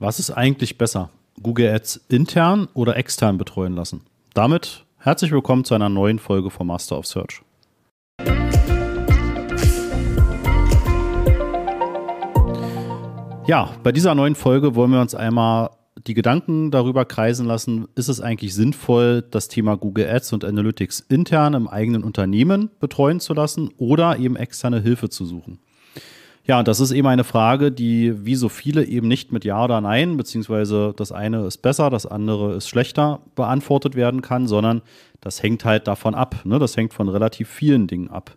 Was ist eigentlich besser? Google Ads intern oder extern betreuen lassen? Damit herzlich willkommen zu einer neuen Folge von Master of Search. Ja, bei dieser neuen Folge wollen wir uns einmal die Gedanken darüber kreisen lassen, ist es eigentlich sinnvoll, das Thema Google Ads und Analytics intern im eigenen Unternehmen betreuen zu lassen oder eben externe Hilfe zu suchen? Ja, das ist eben eine Frage, die wie so viele eben nicht mit Ja oder Nein, beziehungsweise das eine ist besser, das andere ist schlechter beantwortet werden kann, sondern das hängt halt davon ab. Ne? Das hängt von relativ vielen Dingen ab.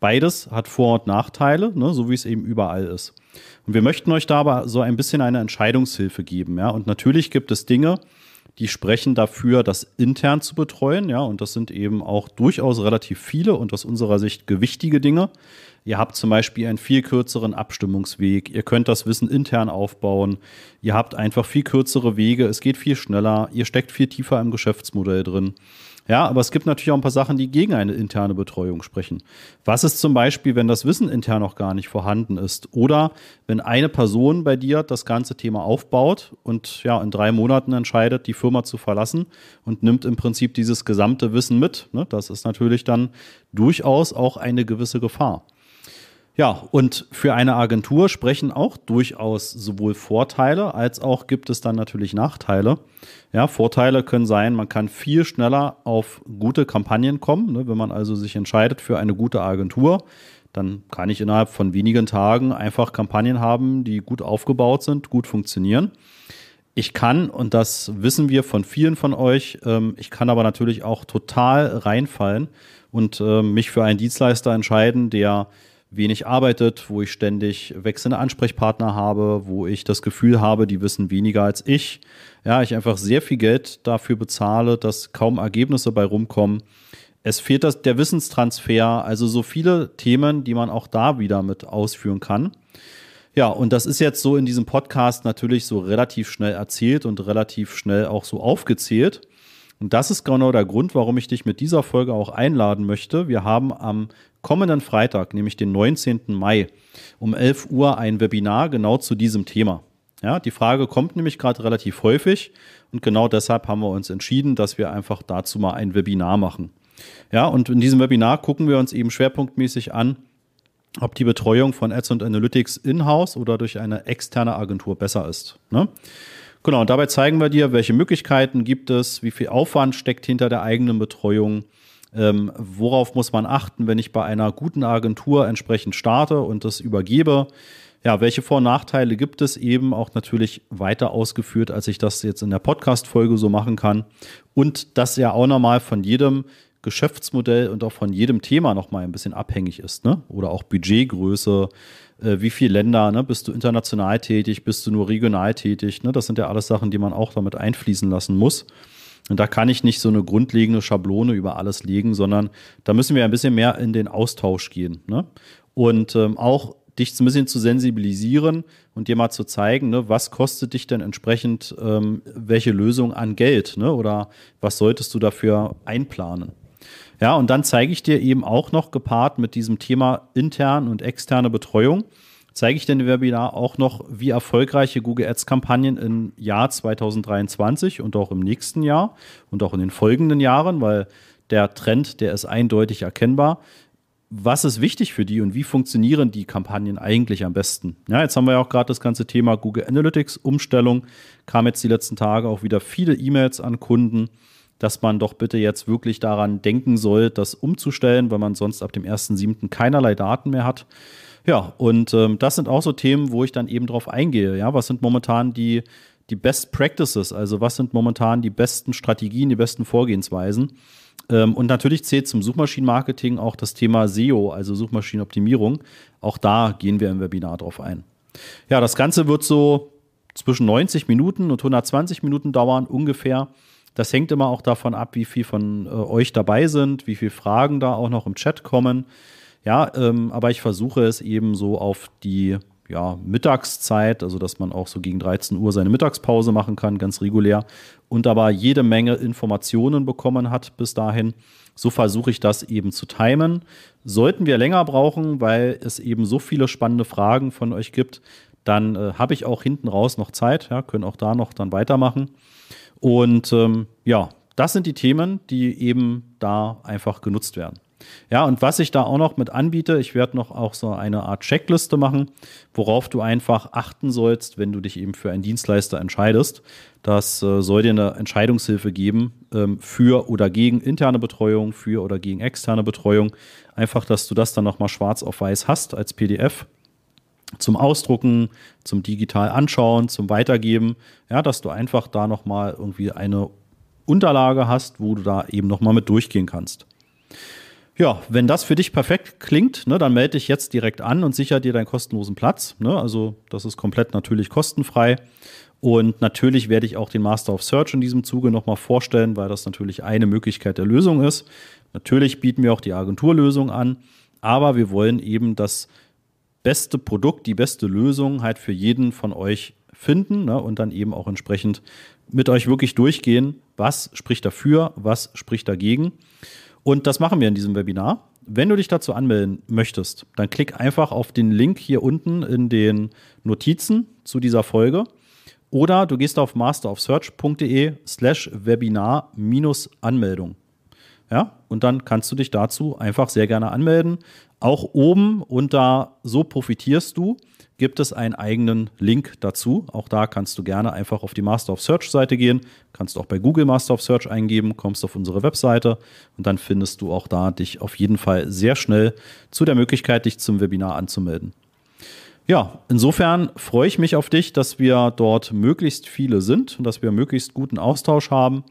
Beides hat Vor- und Nachteile, ne? so wie es eben überall ist. Und wir möchten euch da aber so ein bisschen eine Entscheidungshilfe geben. Ja? Und natürlich gibt es Dinge, die sprechen dafür, das intern zu betreuen. Ja, und das sind eben auch durchaus relativ viele und aus unserer Sicht gewichtige Dinge. Ihr habt zum Beispiel einen viel kürzeren Abstimmungsweg. Ihr könnt das Wissen intern aufbauen. Ihr habt einfach viel kürzere Wege. Es geht viel schneller. Ihr steckt viel tiefer im Geschäftsmodell drin. Ja, aber es gibt natürlich auch ein paar Sachen, die gegen eine interne Betreuung sprechen. Was ist zum Beispiel, wenn das Wissen intern noch gar nicht vorhanden ist? Oder wenn eine Person bei dir das ganze Thema aufbaut und ja, in drei Monaten entscheidet, die Firma zu verlassen und nimmt im Prinzip dieses gesamte Wissen mit. Ne? Das ist natürlich dann durchaus auch eine gewisse Gefahr. Ja, und für eine Agentur sprechen auch durchaus sowohl Vorteile als auch gibt es dann natürlich Nachteile. Ja, Vorteile können sein, man kann viel schneller auf gute Kampagnen kommen. Ne? Wenn man also sich entscheidet für eine gute Agentur, dann kann ich innerhalb von wenigen Tagen einfach Kampagnen haben, die gut aufgebaut sind, gut funktionieren. Ich kann, und das wissen wir von vielen von euch, ähm, ich kann aber natürlich auch total reinfallen und äh, mich für einen Dienstleister entscheiden, der wenig arbeitet, wo ich ständig wechselnde Ansprechpartner habe, wo ich das Gefühl habe, die wissen weniger als ich. Ja, ich einfach sehr viel Geld dafür bezahle, dass kaum Ergebnisse bei rumkommen. Es fehlt das, der Wissenstransfer, also so viele Themen, die man auch da wieder mit ausführen kann. Ja, und das ist jetzt so in diesem Podcast natürlich so relativ schnell erzählt und relativ schnell auch so aufgezählt. Und das ist genau der Grund, warum ich dich mit dieser Folge auch einladen möchte. Wir haben am kommenden Freitag, nämlich den 19. Mai, um 11 Uhr ein Webinar genau zu diesem Thema. Ja, die Frage kommt nämlich gerade relativ häufig und genau deshalb haben wir uns entschieden, dass wir einfach dazu mal ein Webinar machen. Ja, und in diesem Webinar gucken wir uns eben schwerpunktmäßig an, ob die Betreuung von Ads und Analytics in-house oder durch eine externe Agentur besser ist. Ne? Genau, und dabei zeigen wir dir, welche Möglichkeiten gibt es, wie viel Aufwand steckt hinter der eigenen Betreuung, ähm, worauf muss man achten, wenn ich bei einer guten Agentur entsprechend starte und das übergebe. Ja, welche Vor- und Nachteile gibt es eben auch natürlich weiter ausgeführt, als ich das jetzt in der Podcast-Folge so machen kann. Und dass ja auch nochmal von jedem Geschäftsmodell und auch von jedem Thema nochmal ein bisschen abhängig ist, ne? Oder auch Budgetgröße, äh, wie viele Länder, ne? Bist du international tätig, bist du nur regional tätig, ne? Das sind ja alles Sachen, die man auch damit einfließen lassen muss. Und da kann ich nicht so eine grundlegende Schablone über alles legen, sondern da müssen wir ein bisschen mehr in den Austausch gehen. Ne? Und ähm, auch dich ein bisschen zu sensibilisieren und dir mal zu zeigen, ne, was kostet dich denn entsprechend ähm, welche Lösung an Geld ne? oder was solltest du dafür einplanen. Ja, und dann zeige ich dir eben auch noch gepaart mit diesem Thema intern und externe Betreuung, zeige ich dir im Webinar auch noch, wie erfolgreiche Google Ads Kampagnen im Jahr 2023 und auch im nächsten Jahr und auch in den folgenden Jahren, weil der Trend, der ist eindeutig erkennbar. Was ist wichtig für die und wie funktionieren die Kampagnen eigentlich am besten? Ja, jetzt haben wir ja auch gerade das ganze Thema Google Analytics Umstellung, kam jetzt die letzten Tage auch wieder viele E-Mails an Kunden dass man doch bitte jetzt wirklich daran denken soll, das umzustellen, weil man sonst ab dem 1.7. keinerlei Daten mehr hat. Ja, und ähm, das sind auch so Themen, wo ich dann eben drauf eingehe. Ja, was sind momentan die, die Best Practices? Also, was sind momentan die besten Strategien, die besten Vorgehensweisen? Ähm, und natürlich zählt zum Suchmaschinenmarketing auch das Thema SEO, also Suchmaschinenoptimierung. Auch da gehen wir im Webinar drauf ein. Ja, das Ganze wird so zwischen 90 Minuten und 120 Minuten dauern ungefähr. Das hängt immer auch davon ab, wie viel von äh, euch dabei sind, wie viele Fragen da auch noch im Chat kommen. Ja, ähm, aber ich versuche es eben so auf die ja, Mittagszeit, also dass man auch so gegen 13 Uhr seine Mittagspause machen kann, ganz regulär, und aber jede Menge Informationen bekommen hat bis dahin. So versuche ich das eben zu timen. Sollten wir länger brauchen, weil es eben so viele spannende Fragen von euch gibt, dann äh, habe ich auch hinten raus noch Zeit, ja, können auch da noch dann weitermachen. Und ähm, ja, das sind die Themen, die eben da einfach genutzt werden. Ja, und was ich da auch noch mit anbiete, ich werde noch auch so eine Art Checkliste machen, worauf du einfach achten sollst, wenn du dich eben für einen Dienstleister entscheidest. Das äh, soll dir eine Entscheidungshilfe geben ähm, für oder gegen interne Betreuung, für oder gegen externe Betreuung. Einfach, dass du das dann nochmal schwarz auf weiß hast als PDF zum Ausdrucken, zum digital anschauen, zum Weitergeben, ja, dass du einfach da nochmal irgendwie eine Unterlage hast, wo du da eben nochmal mit durchgehen kannst. Ja, wenn das für dich perfekt klingt, ne, dann melde dich jetzt direkt an und sicher dir deinen kostenlosen Platz. Ne? Also das ist komplett natürlich kostenfrei. Und natürlich werde ich auch den Master of Search in diesem Zuge nochmal vorstellen, weil das natürlich eine Möglichkeit der Lösung ist. Natürlich bieten wir auch die Agenturlösung an, aber wir wollen eben, dass beste Produkt, die beste Lösung halt für jeden von euch finden ne, und dann eben auch entsprechend mit euch wirklich durchgehen, was spricht dafür, was spricht dagegen. Und das machen wir in diesem Webinar. Wenn du dich dazu anmelden möchtest, dann klick einfach auf den Link hier unten in den Notizen zu dieser Folge. Oder du gehst auf masterofsearch.de slash webinar-anmeldung. Ja, und dann kannst du dich dazu einfach sehr gerne anmelden. Auch oben unter So profitierst du gibt es einen eigenen Link dazu. Auch da kannst du gerne einfach auf die Master of Search Seite gehen, kannst auch bei Google Master of Search eingeben, kommst auf unsere Webseite und dann findest du auch da dich auf jeden Fall sehr schnell zu der Möglichkeit, dich zum Webinar anzumelden. Ja, insofern freue ich mich auf dich, dass wir dort möglichst viele sind und dass wir möglichst guten Austausch haben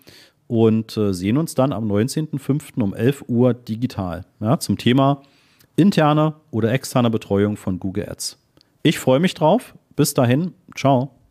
und äh, sehen uns dann am 19.05. um 11 Uhr digital ja, zum Thema interne oder externe Betreuung von Google Ads. Ich freue mich drauf. Bis dahin, ciao.